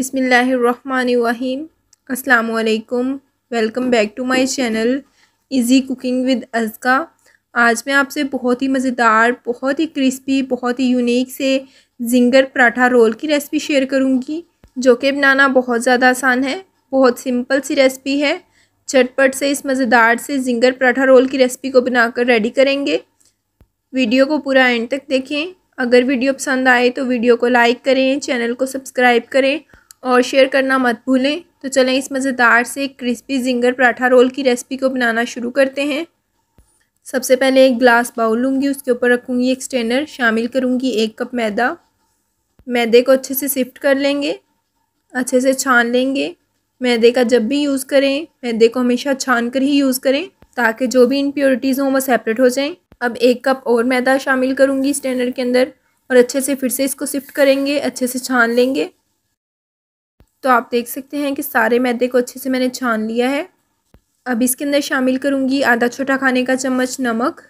अस्सलाम वालेकुम welcome back to my channel easy cooking with Azka आज मैं आपसे बहुत ही मज़ेदार बहुत ही क्रिस्पी बहुत ही यूनिक से जिंगर पराठा रोल की रेसिपी शेयर करूंगी जो कि बनाना बहुत ज़्यादा आसान है बहुत सिंपल सी रेसिपी है झटपट से इस मज़ेदार से जिंगर पराठा रोल की रेसिपी को बनाकर रेडी करेंगे वीडियो को पूरा एंड तक देखें अगर वीडियो पसंद आए तो वीडियो को लाइक करें चैनल को सब्सक्राइब करें और शेयर करना मत भूलें तो चलें इस मज़ेदार से क्रिस्पी जिंगर पराठा रोल की रेसिपी को बनाना शुरू करते हैं सबसे पहले एक ग्लास बाउल लूँगी उसके ऊपर रखूँगी एक स्टेनर शामिल करूँगी एक कप मैदा मैदे को अच्छे से सिफ्ट कर लेंगे अच्छे से छान लेंगे मैदे का जब भी यूज़ करें मैदे को हमेशा छान कर ही यूज़ करें ताकि जो भी इनप्योरिटीज़ हों वो सेपरेट हो जाएं अब एक कप और मैदा शामिल करूँगी स्टैंडर्ड के अंदर और अच्छे से फिर से इसको सिफ्ट करेंगे अच्छे से छान लेंगे तो आप देख सकते हैं कि सारे मैदे को अच्छे से मैंने छान लिया है अब इसके अंदर शामिल करूँगी आधा छोटा खाने का चम्मच नमक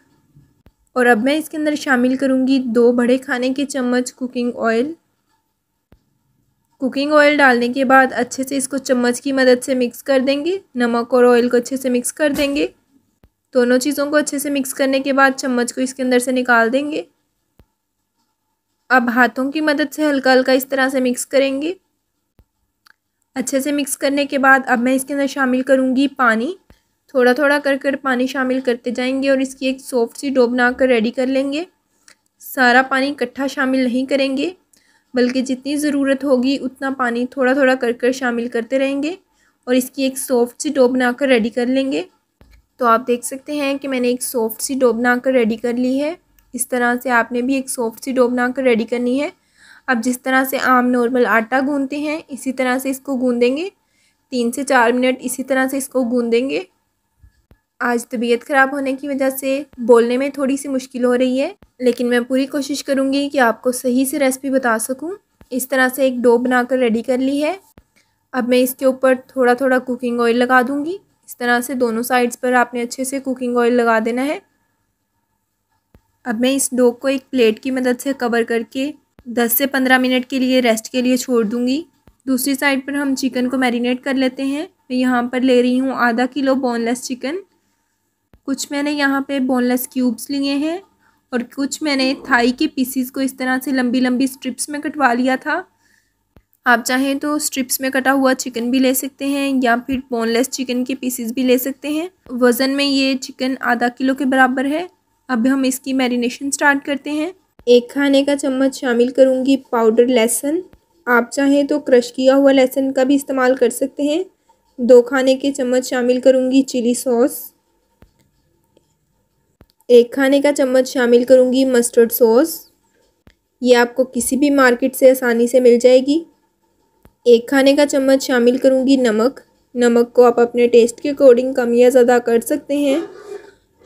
और अब मैं इसके अंदर शामिल करूँगी दो बड़े खाने के चम्मच कुकिंग ऑयल कुकिंग ऑयल डालने के बाद अच्छे से इसको चम्मच की मदद से मिक्स कर देंगे नमक और ऑयल को अच्छे से मिक्स कर देंगे दोनों चीज़ों को अच्छे से मिक्स करने के बाद चम्मच को इसके अंदर से निकाल देंगे अब हाथों की मदद से हल्का हल्का इस तरह से मिक्स करेंगे अच्छे से मिक्स करने के बाद अब मैं इसके अंदर शामिल करूँगी पानी थोड़ा थोड़ा कर कर पानी शामिल करते जाएंगे और इसकी एक सॉफ्ट सी डो बना कर रेडी कर लेंगे सारा पानी इकट्ठा शामिल नहीं करेंगे बल्कि जितनी ज़रूरत होगी उतना पानी थोड़ा थोड़ा कर कर शामिल करते रहेंगे और इसकी एक सॉफ्ट सी डो बना कर रेडी कर लेंगे तो आप देख सकते हैं कि मैंने एक सॉफ्ट सी डो बना कर रेडी कर ली है इस तरह से आपने भी एक सॉफ्ट सी डो बना कर रेडी करनी है अब जिस तरह से आम नॉर्मल आटा गूंदते हैं इसी तरह से इसको गूंदेंगे तीन से चार मिनट इसी तरह से इसको गूंदेंगे आज तबीयत ख़राब होने की वजह से बोलने में थोड़ी सी मुश्किल हो रही है लेकिन मैं पूरी कोशिश करूँगी कि आपको सही से रेसिपी बता सकूँ इस तरह से एक डो बनाकर रेडी कर ली है अब मैं इसके ऊपर थोड़ा थोड़ा कुकिंग ऑयल लगा दूँगी इस तरह से दोनों साइड्स पर आपने अच्छे से कुकिंग ऑयल लगा देना है अब मैं इस डो को एक प्लेट की मदद से कवर करके दस से पंद्रह मिनट के लिए रेस्ट के लिए छोड़ दूँगी दूसरी साइड पर हम चिकन को मैरिनेट कर लेते हैं मैं यहाँ पर ले रही हूँ आधा किलो बोनलेस चिकन कुछ मैंने यहाँ पे बोनलेस क्यूब्स लिए हैं और कुछ मैंने थाई के पीसीस को इस तरह से लंबी लंबी स्ट्रिप्स में कटवा लिया था आप चाहें तो स्ट्रिप्स में कटा हुआ चिकन भी ले सकते हैं या फिर बोनलेस चिकन के पीसीस भी ले सकते हैं वज़न में ये चिकन आधा किलो के बराबर है अब हम इसकी मैरिनेशन स्टार्ट करते हैं एक खाने का चम्मच शामिल करूँगी पाउडर लहसुन आप चाहें तो क्रश किया हुआ लहसुन का भी इस्तेमाल कर सकते हैं दो खाने के चम्मच शामिल करूँगी चिली सॉस एक खाने का चम्मच शामिल करूँगी मस्टर्ड सॉस ये आपको किसी भी मार्केट से आसानी से मिल जाएगी एक खाने का चम्मच शामिल करूँगी नमक नमक को आप अपने टेस्ट के अकॉर्डिंग कम या ज़्यादा कर सकते हैं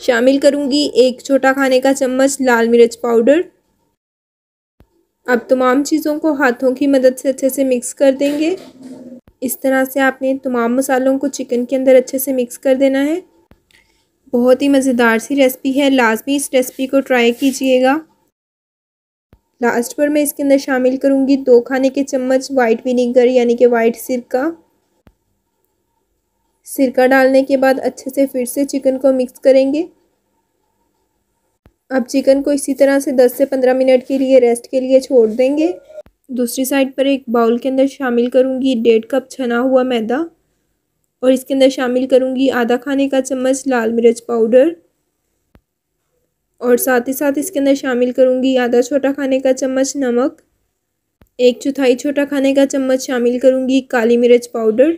शामिल करूँगी एक छोटा खाने का चम्मच लाल मिर्च पाउडर अब तमाम चीज़ों को हाथों की मदद से अच्छे से मिक्स कर देंगे इस तरह से आपने तमाम मसालों को चिकन के अंदर अच्छे से मिक्स कर देना है बहुत ही मज़ेदार सी रेसिपी है लाजमी इस रेसिपी को ट्राई कीजिएगा लास्ट पर मैं इसके अंदर शामिल करूँगी दो खाने के चम्मच वाइट विनीगर यानी कि वाइट सिरका सिरका डालने के बाद अच्छे से फिर से चिकन को मिक्स करेंगे अब चिकन को इसी तरह से 10 से 15 मिनट के लिए रेस्ट के लिए छोड़ देंगे दूसरी साइड पर एक बाउल के अंदर शामिल करूँगी डेढ़ कप छना हुआ मैदा और इसके अंदर शामिल करूँगी आधा खाने का चम्मच लाल मिर्च पाउडर और साथ ही साथ इसके अंदर शामिल करूँगी आधा छोटा खाने का चम्मच नमक एक चौथाई छोटा खाने का चम्मच शामिल करूँगी काली मिर्च पाउडर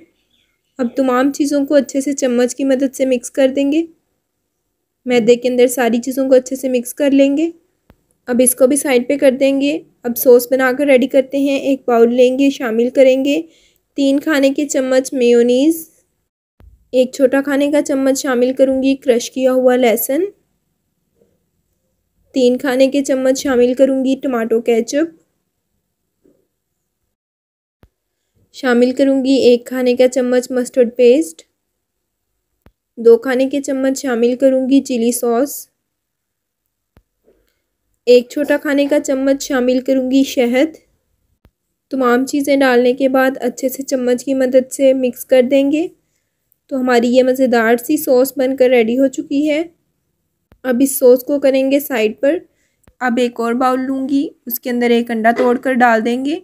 अब तमाम चीज़ों को अच्छे से चम्मच की मदद से मिक्स कर देंगे मैदे के अंदर सारी चीज़ों को अच्छे से मिक्स कर लेंगे अब इसको भी साइड पे कर देंगे अब सॉस बनाकर रेडी करते हैं एक बाउल लेंगे शामिल करेंगे तीन खाने के चम्मच मेयोनीज़ एक छोटा खाने का चम्मच शामिल करूँगी क्रश किया हुआ लहसुन तीन खाने के चम्मच शामिल करूँगी टमाटो केचप शामिल करूँगी एक खाने का चम्मच मस्टर्ड पेस्ट दो खाने के चम्मच शामिल करूँगी चिली सॉस एक छोटा खाने का चम्मच शामिल करूँगी शहद तमाम चीज़ें डालने के बाद अच्छे से चम्मच की मदद से मिक्स कर देंगे तो हमारी ये मज़ेदार सी सॉस बनकर रेडी हो चुकी है अब इस सॉस को करेंगे साइड पर अब एक और बाउल लूँगी उसके अंदर एक अंडा तोड़कर डाल देंगे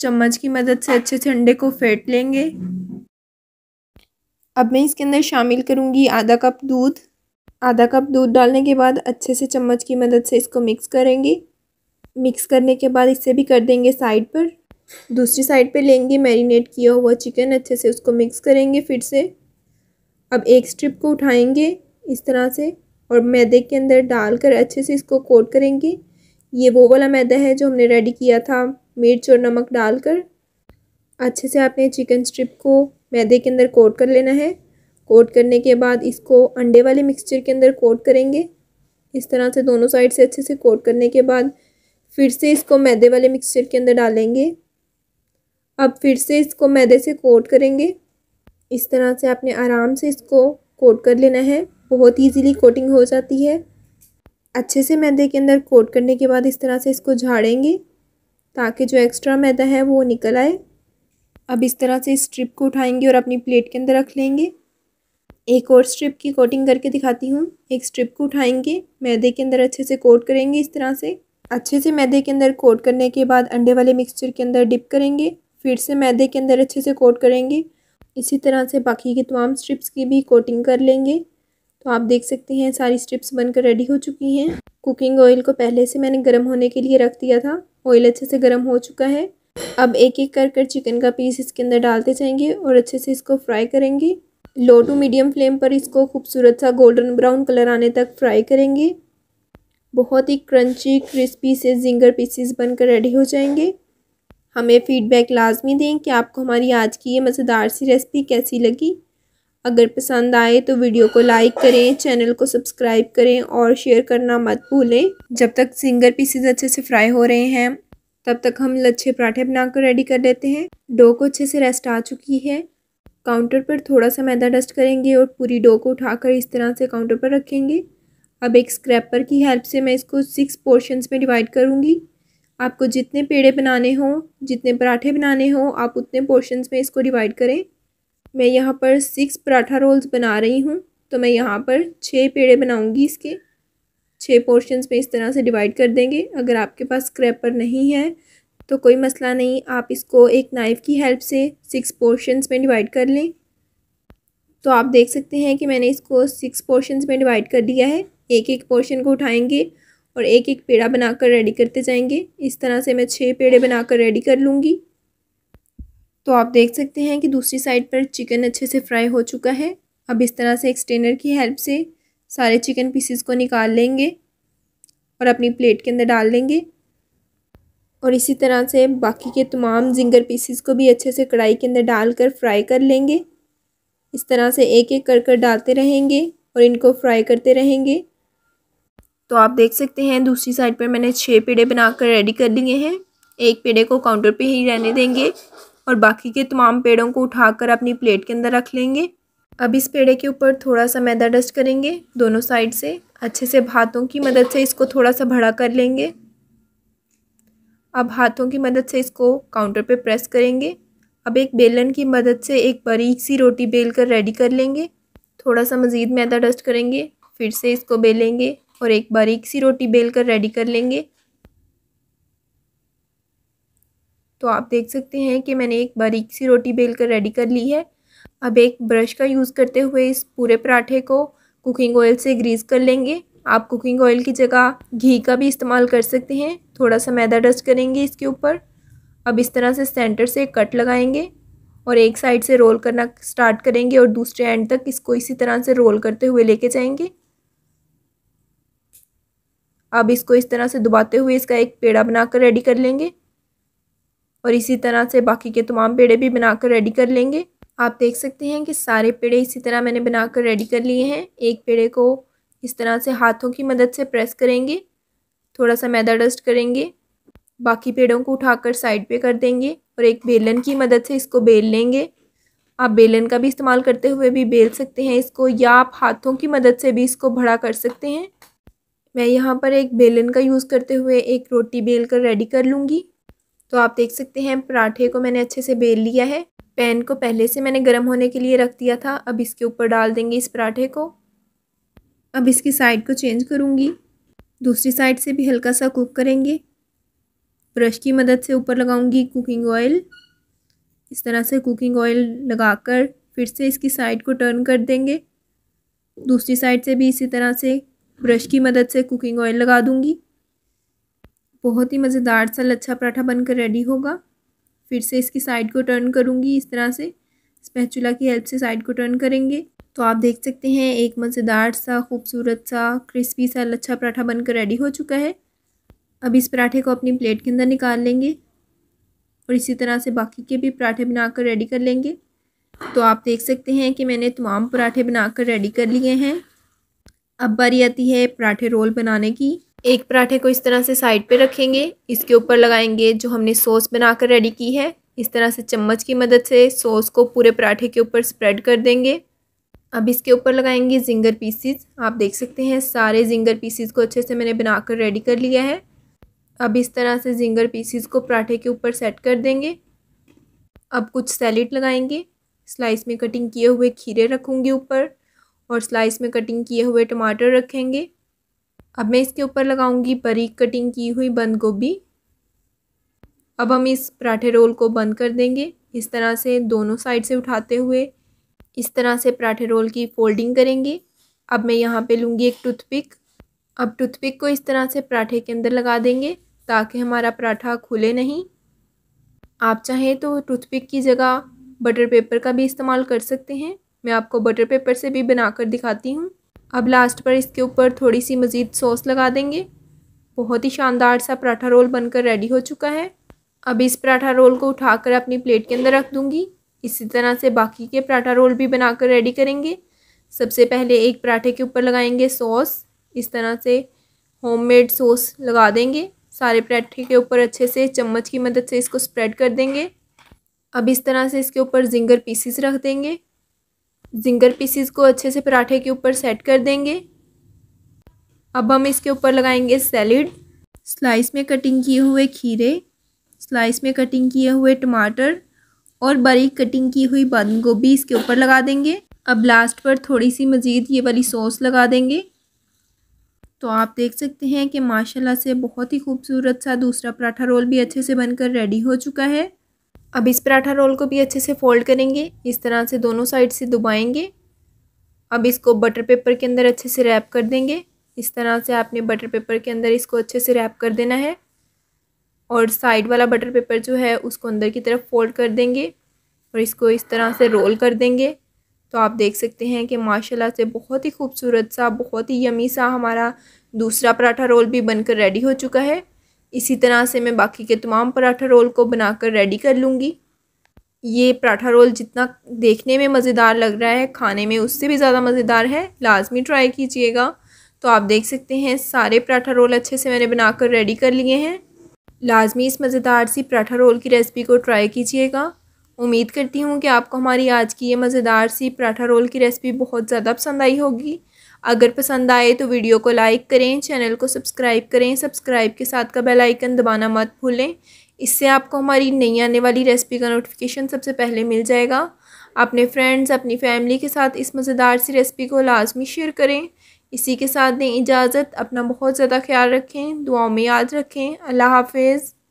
चम्मच की मदद से अच्छे से अंडे को फेंट लेंगे अब मैं इसके अंदर शामिल करूँगी आधा कप दूध आधा कप दूध डालने के बाद अच्छे से चम्मच की मदद से इसको मिक्स करेंगे मिक्स करने के बाद इसे भी कर देंगे साइड पर दूसरी साइड पे लेंगे मैरिनेट किया हुआ चिकन अच्छे से उसको मिक्स करेंगे फिर से अब एक स्ट्रिप को उठाएंगे इस तरह से और मैदे के अंदर डालकर अच्छे से इसको कोट करेंगे ये वो वाला मैदा है जो हमने रेडी किया था मिर्च और नमक डालकर अच्छे से आपने चिकन स्ट्रिप को मैदे के अंदर कोट कर लेना है कोट करने के बाद इसको अंडे वाले मिक्सचर के अंदर कोट करेंगे इस तरह से दोनों साइड से अच्छे से कोट करने के बाद फिर से इसको मैदे वाले मिक्सचर के अंदर डालेंगे अब फिर से इसको मैदे से कोट करेंगे इस तरह से आपने आराम से इसको कोट कर लेना है बहुत इजीली कोटिंग हो जाती है अच्छे से मैदे के अंदर कोट करने के बाद इस तरह से इसको झाड़ेंगे ताकि जो एक्स्ट्रा मैदा है वो निकल आए अब इस तरह से स्ट्रिप को उठाएंगे और अपनी प्लेट के अंदर रख लेंगे एक और स्ट्रिप की कोटिंग करके दिखाती हूँ एक स्ट्रिप को उठाएंगे मैदे के अंदर अच्छे से कोट करेंगे इस तरह से अच्छे से मैदे के अंदर कोट करने के बाद अंडे वाले मिक्सचर के अंदर डिप करेंगे फिर से मैदे के अंदर अच्छे से कोट करेंगे इसी तरह से बाकी के तमाम स्ट्रिप्स की भी कोटिंग कर लेंगे तो आप देख सकते हैं सारी स्ट्रिप्स बनकर रेडी हो चुकी हैं कुकिंग ऑयल को पहले से मैंने गर्म होने के लिए रख दिया था ऑयल अच्छे से गर्म हो चुका है अब एक एक कर कर चिकन का पीस इसके अंदर डालते जाएंगे और अच्छे से इसको फ्राई करेंगे लो टू मीडियम फ्लेम पर इसको खूबसूरत सा गोल्डन ब्राउन कलर आने तक फ्राई करेंगे बहुत ही क्रंची क्रिस्पी से जिंगर पीसेस बनकर रेडी हो जाएंगे हमें फ़ीडबैक लाजमी दें कि आपको हमारी आज की ये मज़ेदार सी रेसिपी कैसी लगी अगर पसंद आए तो वीडियो को लाइक करें चैनल को सब्सक्राइब करें और शेयर करना मत भूलें जब तक सिंगर पीसेस अच्छे से फ्राई हो रहे हैं तब तक हम लच्छे पराठे बनाकर रेडी कर लेते हैं डो को अच्छे से रेस्ट आ चुकी है काउंटर पर थोड़ा सा मैदा डस्ट करेंगे और पूरी डो को उठाकर इस तरह से काउंटर पर रखेंगे अब एक स्क्रैपर की हेल्प से मैं इसको सिक्स पोर्शंस में डिवाइड करूँगी आपको जितने पेड़े बनाने हों जितने पराठे बनाने हों आप उतने पोर्शंस में इसको डिवाइड करें मैं यहाँ पर सिक्स पराठा रोल्स बना रही हूँ तो मैं यहाँ पर छः पेड़े बनाऊँगी इसके छः पोर्शंस में इस तरह से डिवाइड कर देंगे अगर आपके पास स्क्रैपर नहीं है तो कोई मसला नहीं आप इसको एक नाइफ़ की हेल्प से सिक्स पोर्शंस में डिवाइड कर लें तो आप देख सकते हैं कि मैंने इसको सिक्स पोर्शंस में डिवाइड कर दिया है एक एक पोर्शन को उठाएंगे और एक एक पेड़ा बनाकर रेडी करते जाएंगे इस तरह से मैं छः पेड़े बनाकर रेडी कर लूँगी तो आप देख सकते हैं कि दूसरी साइड पर चिकन अच्छे से फ्राई हो चुका है अब इस तरह से एक्सटेंडर की हेल्प से सारे चिकन पीसेस को निकाल लेंगे और अपनी प्लेट के अंदर डाल लेंगे और इसी तरह से बाकी के तमाम जिंगर पीसेस को भी अच्छे से कढ़ाई के अंदर डालकर फ्राई कर लेंगे इस तरह से एक एक कर कर डालते रहेंगे और इनको फ्राई करते रहेंगे तो आप देख सकते हैं दूसरी साइड पर मैंने छः पेड़े बनाकर रेडी कर लिए हैं एक पेड़े को काउंटर पे ही रहने देंगे और बाकी के तमाम पेड़ों को उठाकर अपनी प्लेट के अंदर रख लेंगे अब इस पेड़े के ऊपर थोड़ा सा मैदा डस्ट करेंगे दोनों साइड से अच्छे से हाथों की मदद से इसको थोड़ा सा भड़ा कर लेंगे अब हाथों की मदद से इसको काउंटर पे प्रेस करेंगे अब एक बेलन की मदद से एक बारीक सी रोटी बेल कर रेडी कर लेंगे थोड़ा सा मज़ीद मैदा डस्ट करेंगे फिर से इसको बेलेंगे और एक बारीक सी रोटी बेल कर रेडी कर लेंगे तो आप देख सकते हैं कि मैंने एक बारीक सी रोटी बेल कर रेडी कर ली है अब एक ब्रश का यूज़ करते हुए इस पूरे पराठे को कुकिंग ऑयल से ग्रीस कर लेंगे आप कुकिंग ऑयल की जगह घी का भी इस्तेमाल कर सकते हैं थोड़ा सा मैदा डस्ट करेंगे इसके ऊपर अब इस तरह से सेंटर से कट लगाएंगे और एक साइड से रोल करना स्टार्ट करेंगे और दूसरे एंड तक इसको इसी तरह से रोल करते हुए लेके जाएंगे अब इसको इस तरह से दुबाते हुए इसका एक पेड़ा बनाकर रेडी कर लेंगे और इसी तरह से बाकी के तमाम पेड़े भी बनाकर रेडी कर लेंगे आप देख सकते हैं कि सारे पेड़े इसी तरह मैंने बनाकर रेडी कर लिए हैं एक पेड़े को इस तरह से हाथों की मदद से प्रेस करेंगे थोड़ा सा मैदा डस्ट करेंगे बाकी पेड़ों को उठाकर साइड पे कर देंगे और एक बेलन की मदद से इसको बेल लेंगे आप बेलन का भी इस्तेमाल करते हुए भी बेल सकते हैं इसको या आप हाथों की मदद से भी इसको भड़ा कर सकते हैं मैं यहाँ पर एक बेलन का यूज़ करते हुए एक रोटी बेल कर रेडी कर लूँगी तो आप देख सकते हैं पराठे को मैंने अच्छे से बेल लिया है पैन को पहले से मैंने गर्म होने के लिए रख दिया था अब इसके ऊपर डाल देंगे इस पराठे को अब इसकी साइड को चेंज करूँगी दूसरी साइड से भी हल्का सा कुक करेंगे ब्रश की मदद से ऊपर लगाऊंगी कुकिंग ऑयल इस तरह से कुकिंग ऑयल लगाकर फिर से इसकी साइड को टर्न कर देंगे दूसरी साइड से भी इसी तरह से ब्रश की मदद से कुकिंग ऑयल लगा दूंगी बहुत ही मज़ेदार सा लच्छा पराठा बनकर रेडी होगा फिर से इसकी साइड को टर्न करूँगी इस तरह से स्पैचुला की हेल्प से साइड को टर्न करेंगे तो आप देख सकते हैं एक मज़ेदार सा खूबसूरत सा क्रिस्पी सा लच्छा पराठा बनकर रेडी हो चुका है अब इस पराठे को अपनी प्लेट के अंदर निकाल लेंगे और इसी तरह से बाकी के भी पराठे बनाकर रेडी कर लेंगे तो आप देख सकते हैं कि मैंने तमाम पराठे बनाकर रेडी कर लिए हैं अब बारी आती है पराठे रोल बनाने की एक पराठे को इस तरह से साइड पे रखेंगे इसके ऊपर लगाएंगे जो हमने सॉस बनाकर रेडी की है इस तरह से चम्मच की मदद से सॉस को पूरे पराठे के ऊपर स्प्रेड कर देंगे अब इसके ऊपर लगाएंगे जिंगर पीसीस आप देख सकते हैं सारे जिंगर पीसीस को अच्छे से मैंने बनाकर रेडी कर लिया है अब इस तरह से जिंगर पीसीस को पराठे के ऊपर सेट कर देंगे अब कुछ सैलेड लगाएंगे स्लाइस में कटिंग किए हुए खीरे रखूँगी ऊपर और स्लाइस में कटिंग किए हुए टमाटर रखेंगे अब मैं इसके ऊपर लगाऊंगी बरीक कटिंग की हुई बंद गोभी अब हम इस पराठे रोल को बंद कर देंगे इस तरह से दोनों साइड से उठाते हुए इस तरह से पराठे रोल की फोल्डिंग करेंगे अब मैं यहाँ पे लूँगी एक टूथपिक अब टूथपिक को इस तरह से पराठे के अंदर लगा देंगे ताकि हमारा पराठा खुले नहीं आप चाहें तो टूथपिक की जगह बटर पेपर का भी इस्तेमाल कर सकते हैं मैं आपको बटर पेपर से भी बनाकर दिखाती हूँ अब लास्ट पर इसके ऊपर थोड़ी सी मज़ीद सॉस लगा देंगे बहुत ही शानदार सा पराठा रोल बनकर रेडी हो चुका है अब इस पराठा रोल को उठाकर अपनी प्लेट के अंदर रख दूँगी इसी तरह से बाकी के पराठा रोल भी बनाकर रेडी करेंगे सबसे पहले एक पराठे के ऊपर लगाएंगे सॉस इस तरह से होममेड सॉस लगा देंगे सारे पराठे के ऊपर अच्छे से चम्मच की मदद से इसको स्प्रेड कर देंगे अब इस तरह से इसके ऊपर जिंगर पीसीस रख देंगे जिंगर पीसीस को अच्छे से पराठे के ऊपर सेट कर देंगे अब हम इसके ऊपर लगाएंगे सैलड स्लाइस में कटिंग किए हुए खीरे स्लाइस में कटिंग किए हुए टमाटर और बारीक कटिंग की हुई बंद गोभी इसके ऊपर लगा देंगे अब लास्ट पर थोड़ी सी मज़ीद ये वाली सॉस लगा देंगे तो आप देख सकते हैं कि माशाल्लाह से बहुत ही खूबसूरत सा दूसरा पराठा रोल भी अच्छे से बनकर रेडी हो चुका है अब इस पराठा रोल को भी अच्छे से फोल्ड करेंगे इस तरह से दोनों साइड से दबाएंगे अब इसको बटर पेपर के अंदर अच्छे से रैप कर देंगे इस तरह से आपने बटर पेपर के अंदर इसको अच्छे से रैप कर देना है और साइड वाला बटर पेपर जो है उसको अंदर की तरफ फोल्ड कर देंगे और इसको इस तरह से रोल कर देंगे तो आप देख सकते हैं कि माशाल्लाह से बहुत ही खूबसूरत सा बहुत ही यमी सा हमारा दूसरा पराठा रोल भी बनकर रेडी हो चुका है इसी तरह से मैं बाकी के तमाम पराठा रोल को बनाकर रेडी कर लूँगी ये पराठा रोल जितना देखने में मज़ेदार लग रहा है खाने में उससे भी ज़्यादा मज़ेदार है लाजमी ट्राई कीजिएगा तो आप देख सकते हैं सारे पराठा रोल अच्छे से मैंने बनाकर रेडी कर लिए हैं लाजमी इस मज़ेदार सी पराठा रोल की रेसिपी को ट्राई कीजिएगा उम्मीद करती हूँ कि आपको हमारी आज की ये मज़ेदार सी पराठा रोल की रेसिपी बहुत ज़्यादा पसंद आई होगी अगर पसंद आए तो वीडियो को लाइक करें चैनल को सब्सक्राइब करें सब्सक्राइब के साथ का बेल आइकन दबाना मत भूलें इससे आपको हमारी नई आने वाली रेसिपी का नोटिफिकेशन सबसे पहले मिल जाएगा अपने फ्रेंड्स अपनी फैमिली के साथ इस मज़ेदार सी रेसिपी को लाजमी शेयर करें इसी के साथ दें इजाज़त अपना बहुत ज़्यादा ख्याल रखें दुआओं में याद रखें अल्लाह हाफिज़